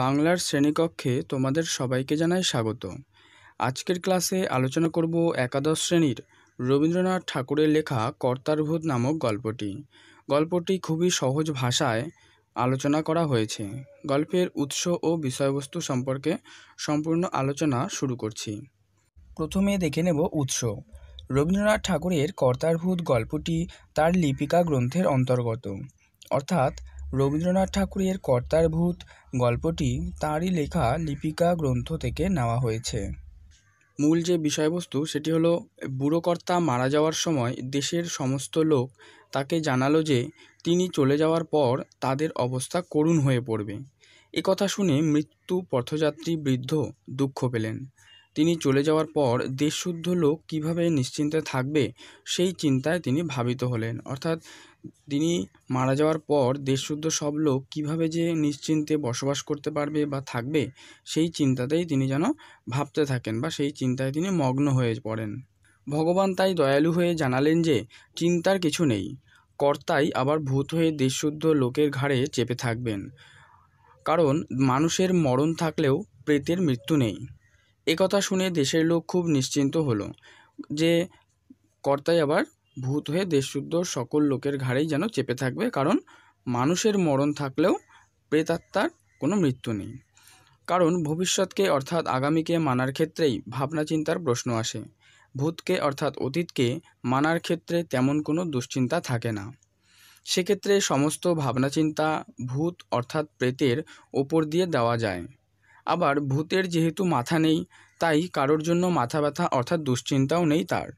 বাংলার শ্রেণীকক্ষে তোমাদের সবাইকে জানাই স্বাগত আজকের ক্লাসে আলোচনা করব একাদশ শ্রেণীর রবীন্দ্রনাথ ঠাকুরের লেখা কর্তারভূত নামক গল্পটি গল্পটি খুবই সহজ ভাষায় আলোচনা করা হয়েছে গল্পের উৎস ও বিষয়বস্তু সম্পর্কে সম্পূর্ণ আলোচনা শুরু করছি প্রথমে দেখে নেব উৎস রবীন্দ্রনাথ ঠাকুরের কর্তারভূত গল্পটি তার লিপিকা গ্রন্থের অন্তর্গত অর্থাৎ রবীন্দ্রনাথ ঠাকুরের কর্তার ভূত গল্পটি তাঁরই লেখা লিপিকা গ্রন্থ থেকে নেওয়া হয়েছে মূল যে বিষয়বস্তু সেটি হলো বুড়োকর্তা মারা যাওয়ার সময় দেশের সমস্ত লোক তাকে জানালো যে তিনি চলে যাওয়ার পর তাদের অবস্থা করুণ হয়ে পড়বে একথা শুনে মৃত্যু পথযাত্রী বৃদ্ধ দুঃখ পেলেন তিনি চলে যাওয়ার পর দেশশুদ্ধ লোক কীভাবে নিশ্চিন্তে থাকবে সেই চিন্তায় তিনি ভাবিত হলেন অর্থাৎ তিনি মারা যাওয়ার পর দেশশুদ্ধ সব লোক কীভাবে যে নিশ্চিন্তে বসবাস করতে পারবে বা থাকবে সেই চিন্তাতেই তিনি যেন ভাবতে থাকেন বা সেই চিন্তায় তিনি মগ্ন হয়ে পড়েন ভগবান তাই দয়ালু হয়ে জানালেন যে চিন্তার কিছু নেই কর্তাই আবার ভূত হয়ে দেশশুদ্ধ লোকের ঘাড়ে চেপে থাকবেন কারণ মানুষের মরণ থাকলেও প্রেতের মৃত্যু নেই কথা শুনে দেশের লোক খুব নিশ্চিন্ত হলো যে কর্তাই আবার ভূত হয়ে দেশশুদ্ধ সকল লোকের ঘাড়েই যেন চেপে থাকবে কারণ মানুষের মরণ থাকলেও প্রেতাত্মার কোনো মৃত্যু নেই কারণ ভবিষ্যৎকে অর্থাৎ আগামীকে মানার ক্ষেত্রেই ভাবনা চিন্তার প্রশ্ন আসে ভূতকে অর্থাৎ অতীতকে মানার ক্ষেত্রে তেমন কোনো দুশ্চিন্তা থাকে না সেক্ষেত্রে সমস্ত ভাবনাচিন্তা ভূত অর্থাৎ প্রেতের ওপর দিয়ে দেওয়া যায় আবার ভূতের যেহেতু মাথা নেই তাই কারোর জন্য মাথা ব্যথা অর্থাৎ দুশ্চিন্তাও নেই তার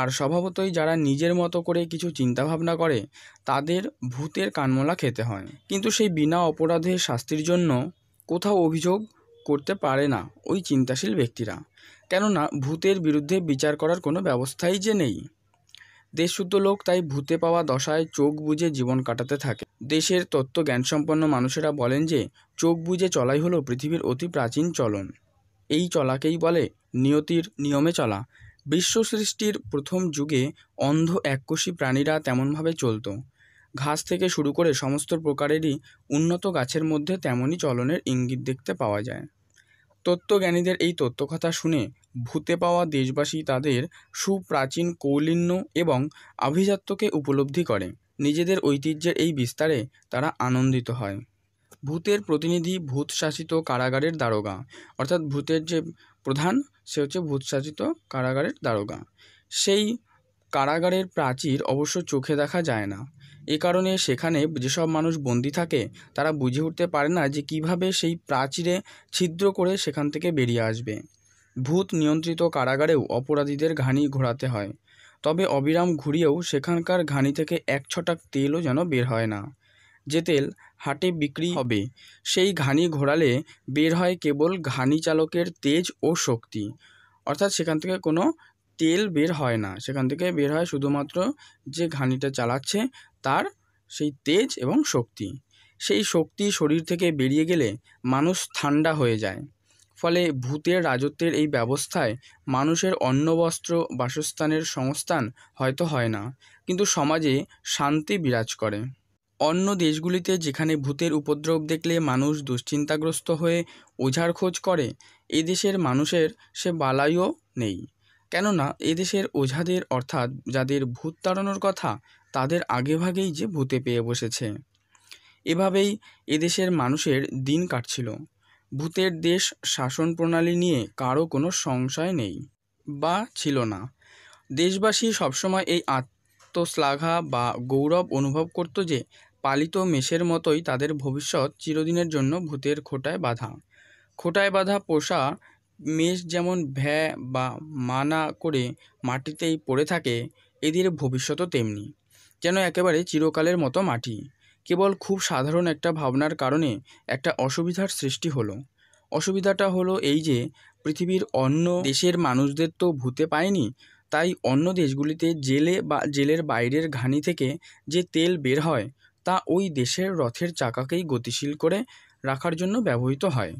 আর স্বভাবতই যারা নিজের মতো করে কিছু চিন্তাভাবনা করে তাদের ভূতের কানমলা খেতে হয় কিন্তু সেই বিনা অপরাধের শাস্তির জন্য কোথাও অভিযোগ করতে পারে না ওই চিন্তাশীল ব্যক্তিরা কেননা ভূতের বিরুদ্ধে বিচার করার কোনো ব্যবস্থাই যে নেই দেশশুদ্ধ লোক তাই ভূতে পাওয়া দশায় চোখ বুজে জীবন কাটাতে থাকে দেশের তত্ত্ব জ্ঞানসম্পন্ন মানুষেরা বলেন যে চোখ বুজে চলাই হলো পৃথিবীর অতি প্রাচীন চলন এই চলাকেই বলে নিয়তির নিয়মে চলা বিশ্ব সৃষ্টির প্রথম যুগে অন্ধ এককোষী প্রাণীরা তেমনভাবে চলত ঘাস থেকে শুরু করে সমস্ত প্রকারেরই উন্নত গাছের মধ্যে তেমনই চলনের ইঙ্গিত দেখতে পাওয়া যায় তত্ত্বজ্ঞানীদের এই তত্ত্বকথা শুনে ভূতে পাওয়া দেশবাসী তাদের সুপ্রাচীন কৌলিন্য এবং আভিজাত্যকে উপলব্ধি করে নিজেদের ঐতিহ্যের এই বিস্তারে তারা আনন্দিত হয় ভূতের প্রতিনিধি ভূতশাসিত কারাগারের দারোগা অর্থাৎ ভূতের যে প্রধান সে হচ্ছে ভূতশাসিত কারাগারের দারোগা সেই কারাগারের প্রাচীর অবশ্য চোখে দেখা যায় না এ কারণে সেখানে যেসব মানুষ বন্দি থাকে তারা বুঝে উঠতে পারে না যে কীভাবে সেই প্রাচীরে ছিদ্র করে সেখান থেকে বেরিয়ে আসবে ভূত নিয়ন্ত্রিত কারাগারেও অপরাধীদের ঘানি ঘোরাতে হয় তবে অবিরাম ঘুরিয়েও সেখানকার ঘানি থেকে এক ছটাক তেলও যেন বের হয় না যে তেল হাটে বিক্রি হবে সেই ঘানি ঘোরালে বের হয় কেবল ঘানি চালকের তেজ ও শক্তি অর্থাৎ সেখান থেকে কোনো তেল বের হয় না সেখান থেকে বের হয় শুধুমাত্র যে ঘানিটা চালাচ্ছে তার সেই তেজ এবং শক্তি সেই শক্তি শরীর থেকে বেরিয়ে গেলে মানুষ ঠান্ডা হয়ে যায় ফলে ভূতের রাজত্বের এই ব্যবস্থায় মানুষের অন্ন বস্ত্র বাসস্থানের সংস্থান হয়তো হয় না কিন্তু সমাজে শান্তি বিরাজ করে অন্য দেশগুলিতে যেখানে ভূতের উপদ্রব দেখলে মানুষ দুশ্চিন্তাগ্রস্ত হয়ে ওঝার খোঁজ করে এদেশের মানুষের সে বালাইও নেই কেননা এদেশের ওঝাদের অর্থাৎ যাদের ভূত তাড়ানোর কথা তাদের আগেভাগেই যে ভূতে পেয়ে বসেছে এভাবেই এদেশের মানুষের দিন কাটছিল ভূতের দেশ শাসন প্রণালী নিয়ে কারো কোনো সংশয় নেই বা ছিল না দেশবাসী সবসময় এই আত্মশ্লাঘা বা গৌরব অনুভব করত যে পালিত মেষের মতোই তাদের ভবিষ্যৎ চিরদিনের জন্য ভূতের খোটায় বাঁধা খোটায় বাঁধা পোষা মেষ যেমন ভ্যা বা মানা করে মাটিতেই পড়ে থাকে এদের ভবিষ্যতও তেমনি যেন একেবারে চিরকালের মতো মাটি কেবল খুব সাধারণ একটা ভাবনার কারণে একটা অসুবিধার সৃষ্টি হলো অসুবিধাটা হলো এই যে পৃথিবীর অন্য দেশের মানুষদের তো ভূতে পায়নি তাই অন্য দেশগুলিতে জেলে বা জেলের বাইরের ঘানি থেকে যে তেল বের হয় তা ওই দেশের রথের চাকাকেই গতিশীল করে রাখার জন্য ব্যবহৃত হয়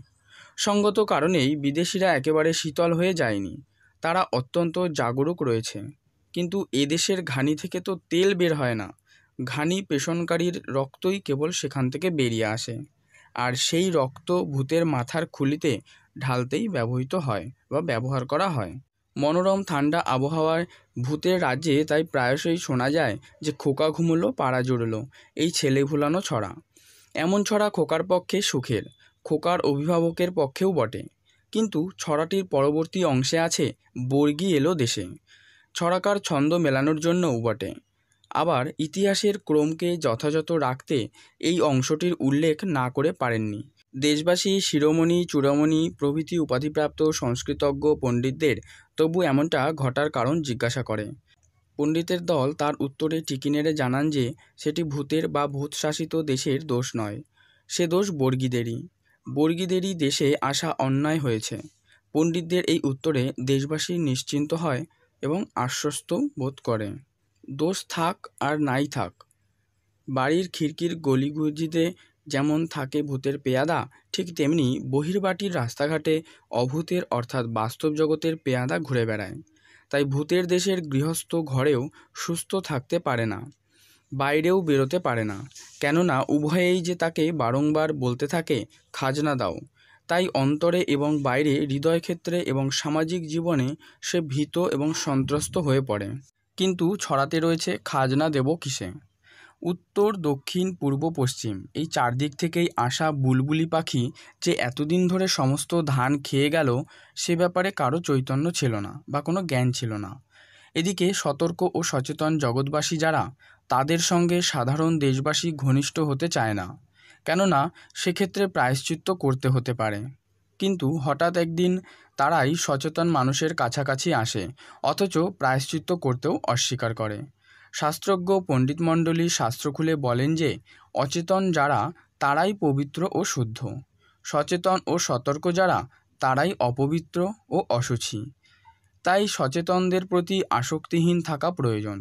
সঙ্গত কারণেই বিদেশিরা একেবারে শীতল হয়ে যায়নি তারা অত্যন্ত জাগরুক রয়েছে কিন্তু এদেশের ঘানি থেকে তো তেল বের হয় না ঘানি পেষণকারীর রক্তই কেবল সেখান থেকে বেরিয়ে আসে আর সেই রক্ত ভূতের মাথার খুলিতে ঢালতেই ব্যবহৃত হয় বা ব্যবহার করা হয় মনোরম ঠান্ডা আবহাওয়ায় ভূতের রাজ্যে তাই প্রায়শই শোনা যায় যে খোকা ঘুমলো পাড়া জুড়লো এই ছেলে ভুলানো ছড়া এমন ছড়া খোকার পক্ষে সুখের খোকার অভিভাবকের পক্ষেও বটে কিন্তু ছড়াটির পরবর্তী অংশে আছে বর্গি এলো দেশে ছড়াকার ছন্দ মেলানোর জন্যও বটে আবার ইতিহাসের ক্রমকে যথাযথ রাখতে এই অংশটির উল্লেখ না করে পারেননি দেশবাসী শিরোমণি চূড়ামণি প্রভৃতি উপাধিপ্রাপ্ত সংস্কৃতজ্ঞ পণ্ডিতদের তবু এমনটা ঘটার কারণ জিজ্ঞাসা করে পণ্ডিতের দল তার উত্তরে টিকিনেরে জানান যে সেটি ভূতের বা ভূতশাসিত দেশের দোষ নয় সে দোষ বর্গীদেরই বর্গীদেরই দেশে আসা অন্যায় হয়েছে পণ্ডিতদের এই উত্তরে দেশবাসী নিশ্চিন্ত হয় এবং আশ্বস্ত বোধ করে দোষ থাক আর নাই থাক বাড়ির খিড়কির গলিগুজিতে যেমন থাকে ভূতের পেয়াদা ঠিক তেমনি বহির্বাটির রাস্তাঘাটে অভূতের অর্থাৎ বাস্তব জগতের পেয়াদা ঘুরে বেড়ায় তাই ভূতের দেশের গৃহস্থ ঘরেও সুস্থ থাকতে পারে না বাইরেও বেরোতে পারে না কেননা উভয়েই যে তাকে বারংবার বলতে থাকে খাজনা দাও তাই অন্তরে এবং বাইরে হৃদয়ক্ষেত্রে এবং সামাজিক জীবনে সে ভীত এবং সন্ত্রস্ত হয়ে পড়ে কিন্তু ছড়াতে রয়েছে খাজনা দেব কিসে উত্তর দক্ষিণ পূর্ব পশ্চিম এই চারদিক থেকেই আসা বুলবুলি পাখি যে এতদিন ধরে সমস্ত ধান খেয়ে গেল সে ব্যাপারে কারো চৈতন্য ছিল না বা কোনো জ্ঞান ছিল না এদিকে সতর্ক ও সচেতন জগৎবাসী যারা তাদের সঙ্গে সাধারণ দেশবাসী ঘনিষ্ঠ হতে চায় না কেননা সেক্ষেত্রে প্রায়শ্চিত্ত করতে হতে পারে কিন্তু হঠাৎ একদিন তারাই সচেতন মানুষের কাছাকাছি আসে অথচ প্রায়শ্চিত্ত করতেও অস্বীকার করে শাস্ত্রজ্ঞ পণ্ডিতমণ্ডলী শাস্ত্র খুলে বলেন যে অচেতন যারা তারাই পবিত্র ও শুদ্ধ সচেতন ও সতর্ক যারা তারাই অপবিত্র ও অশুচি তাই সচেতনদের প্রতি আসক্তিহীন থাকা প্রয়োজন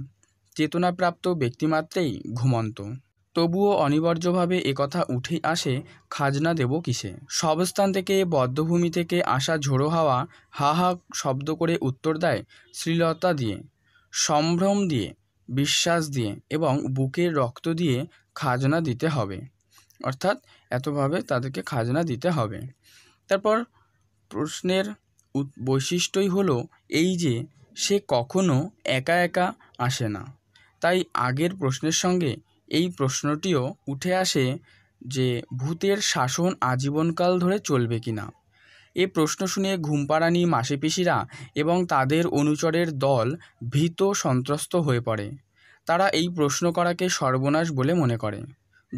চেতনাপ্রাপ্ত ব্যক্তিমাত্রেই ঘুমন্ত তবুও অনিবার্যভাবে একথা উঠেই আসে খাজনা দেবো কিসে সবস্থান থেকে বদ্ধভূমি থেকে আসা ঝোড়ো হাওয়া হা হা শব্দ করে উত্তর দেয় শ্লীলতা দিয়ে সম্ভ্রম দিয়ে বিশ্বাস দিয়ে এবং বুকের রক্ত দিয়ে খাজনা দিতে হবে অর্থাৎ এতভাবে তাদেরকে খাজনা দিতে হবে তারপর প্রশ্নের বৈশিষ্ট্যই হলো এই যে সে কখনো একা একা আসে না তাই আগের প্রশ্নের সঙ্গে এই প্রশ্নটিও উঠে আসে যে ভূতের শাসন আজীবনকাল ধরে চলবে কি না এ প্রশ্ন শুনে ঘুমপাড়ানি মাসেপিসিরা এবং তাদের অনুচরের দল ভীত সন্ত্রস্ত হয়ে পড়ে তারা এই প্রশ্ন করাকে সর্বনাশ বলে মনে করে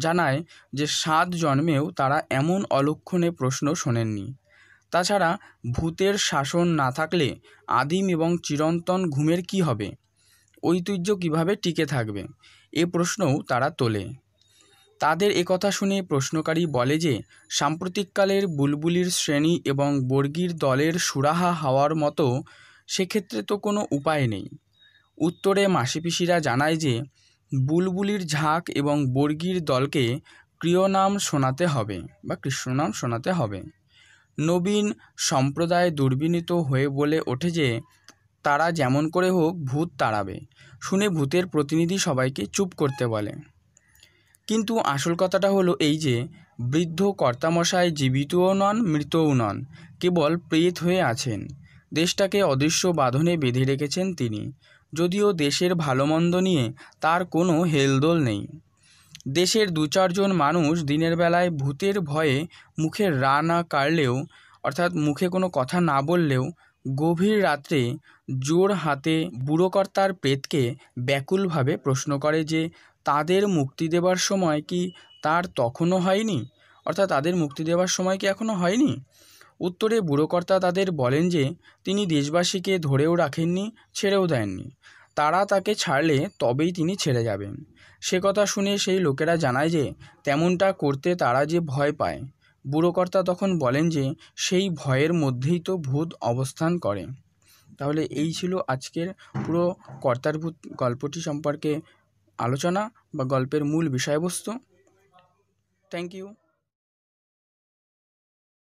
জানায় যে সাত জন্মেও তারা এমন অলক্ষণে প্রশ্ন শোনেননি তাছাড়া ভূতের শাসন না থাকলে আদিম এবং চিরন্তন ঘুমের কি হবে ঐতিহ্য কিভাবে টিকে থাকবে এ প্রশ্নও তারা তোলে তাদের একথা শুনে প্রশ্নকারী বলে যে সাম্প্রতিককালের বুলবুলির শ্রেণী এবং বর্গীর দলের সুরাহা হওয়ার মতো সেক্ষেত্রে তো কোনো উপায় নেই উত্তরে মাসিপিসিরা জানায় যে বুলবুলির ঝাঁক এবং বর্গীর দলকে নাম শোনাতে হবে বা কৃষ্ণনাম শোনাতে হবে নবীন সম্প্রদায় দুর্বিনীত হয়ে বলে ওঠে যে তারা যেমন করে হোক ভূত তাড়াবে শুনে ভূতের প্রতিনিধি সবাইকে চুপ করতে বলে কিন্তু আসল কথাটা হলো এই যে বৃদ্ধ কর্তামশায় জীবিতও নন মৃতও নন কেবল প্রেত হয়ে আছেন দেশটাকে অদৃশ্য বাঁধনে বেঁধে রেখেছেন তিনি যদিও দেশের ভালোমন্দ নিয়ে তার কোনো হেলদোল নেই দেশের দু চারজন মানুষ দিনের বেলায় ভূতের ভয়ে মুখে রা না কাড়লেও অর্থাৎ মুখে কোনো কথা না বললেও গভীর রাত্রে জোর হাতে বুড়োকর্তার প্রেতকে ব্যাকুলভাবে প্রশ্ন করে যে তাদের মুক্তি দেবার সময় কি তার তখনও হয়নি অর্থাৎ তাদের মুক্তি দেবার সময় কি এখনও হয়নি উত্তরে বুড়োকর্তা তাদের বলেন যে তিনি দেশবাসীকে ধরেও রাখেননি ছেড়েও দেননি তারা তাকে ছাড়লে তবেই তিনি ছেড়ে যাবেন সে কথা শুনে সেই লোকেরা জানায় যে তেমনটা করতে তারা যে ভয় পায় বুড়োকর্তা তখন বলেন যে সেই ভয়ের মধ্যেই তো ভূত অবস্থান করে তাহলে এই ছিল আজকের পুরো কর্তার ভূত গল্পটি সম্পর্কে আলোচনা বা গল্পের মূল বিষয়বস্তু থ্যাংক ইউ